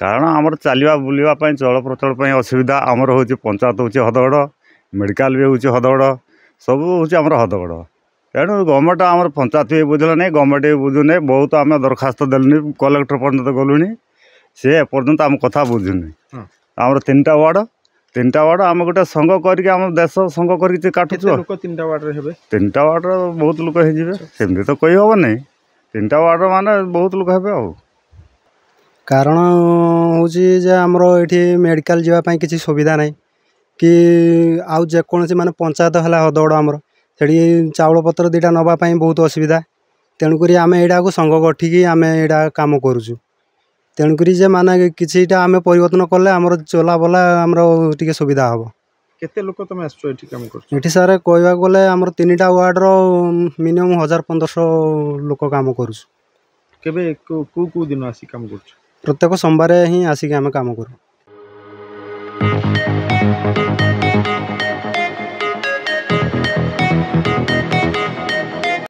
କାରଣ ଆମର ଚାଲିବା ବୁଲିବା ପାଇଁ ଚଳପ୍ରଚଳ ପାଇଁ ଅସୁବିଧା ଆମର ହେଉଛି ପଞ୍ଚାୟତ ହେଉଛି ହଦଗଡ଼ ମେଡ଼ିକାଲ ବି ହେଉଛି ହଦଗଡ଼ ସବୁ ହେଉଛି ଆମର ହଦଗଡ଼ ତେଣୁ ଗଭର୍ଣ୍ଣମେଣ୍ଟ ଆମର ପଞ୍ଚାୟତ ବି ବୁଝିଲା ନାହିଁ ଗଭର୍ଣ୍ଣମେଣ୍ଟ ବି ବୁଝୁନି ବହୁତ ଆମେ ଦରଖାସ୍ତ ଦେଲୁନି କଲେକ୍ଟର ପର୍ଯ୍ୟନ୍ତ ଗଲୁଣି ସେ ଏପର୍ଯ୍ୟନ୍ତ ଆମ କଥା ବୁଝୁନି ଆମର ତିନିଟା ୱାର୍ଡ଼ ତିନିଟା ୱାର୍ଡ଼ ଆମେ ଗୋଟେ ସଂଘ କରିକି ଆମ ଦେଶ ସଂଘ କରିକି କାଟୁଛୁ ତିନିଟା ୱାର୍ଡ଼ରେ ହେବେ ତିନିଟା ୱାର୍ଡ଼ର ବହୁତ ଲୋକ ହେଇଯିବେ ସେମିତି ତ କହିହେବନି ତିନିଟା ୱାର୍ଡ଼ର ମାନେ ବହୁତ ଲୋକ ହେବେ ଆଉ କାରଣ ହେଉଛି ଯେ ଆମର ଏଇଠି ମେଡ଼ିକାଲ ଯିବା ପାଇଁ କିଛି ସୁବିଧା ନାହିଁ କି ଆଉ ଯେକୌଣସି ମାନେ ପଞ୍ଚାୟତ ହେଲା ହଦଗଡ଼ ଆମର ସେଠି ଚାଉଳ ପତ୍ର ଦୁଇଟା ନେବା ପାଇଁ ବହୁତ ଅସୁବିଧା ତେଣୁକରି ଆମେ ଏଇଟାକୁ ସଂଘ ଗଠିକି ଆମେ ଏଇଟା କାମ କରୁଛୁ ତେଣୁକରି ଯେ ମାନେ କିଛିଟା ଆମେ ପରିବର୍ତ୍ତନ କଲେ ଆମର ଚଲାବୁଲା ଆମର ଟିକେ ସୁବିଧା ହେବ କେତେ ଲୋକ ତୁମେ ଆସୁଛ ଏଠି କାମ କରୁଛ ଏଠି ସାର୍ କହିବାକୁ ଗଲେ ଆମର ତିନିଟା ୱାର୍ଡ଼ର ମିନିମମ୍ ହଜାର ପନ୍ଦରଶହ ଲୋକ କାମ କରୁଛୁ କେବେ କେଉଁ କେଉଁ ଦିନ ଆସି କାମ କରୁଛୁ ପ୍ରତ୍ୟେକ ସୋମବାର ହିଁ ଆସିକି ଆମେ କାମ କରୁ